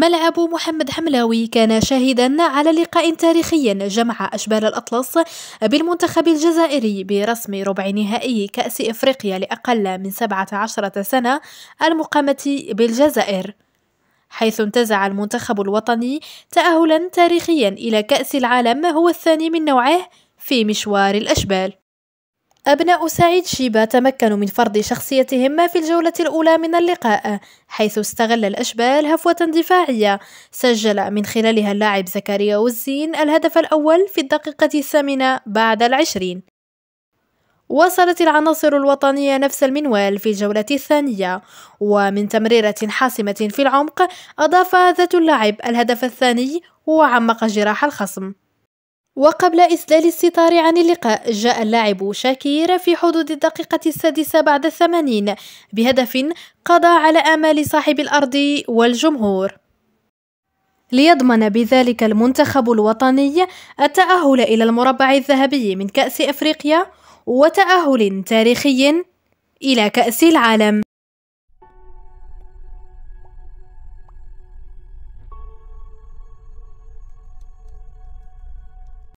ملعب محمد حملاوي كان شاهدا على لقاء تاريخي جمع أشبال الأطلس بالمنتخب الجزائري برسم ربع نهائي كأس إفريقيا لأقل من 17 سنة المقامة بالجزائر حيث انتزع المنتخب الوطني تأهلا تاريخيا إلى كأس العالم هو الثاني من نوعه في مشوار الأشبال أبناء سعيد شيبا تمكنوا من فرض شخصيتهم في الجولة الأولى من اللقاء حيث استغل الأشبال هفوة دفاعية سجل من خلالها اللاعب زكريا والزين الهدف الأول في الدقيقة الثامنة بعد العشرين وصلت العناصر الوطنية نفس المنوال في الجولة الثانية ومن تمريرة حاسمة في العمق أضاف ذات اللاعب الهدف الثاني وعمق جراح الخصم وقبل إسلال الستار عن اللقاء جاء اللاعب شاكير في حدود الدقيقة السادسة بعد الثمانين بهدف قضى على آمال صاحب الأرض والجمهور ليضمن بذلك المنتخب الوطني التأهل إلى المربع الذهبي من كأس أفريقيا وتأهل تاريخي إلى كأس العالم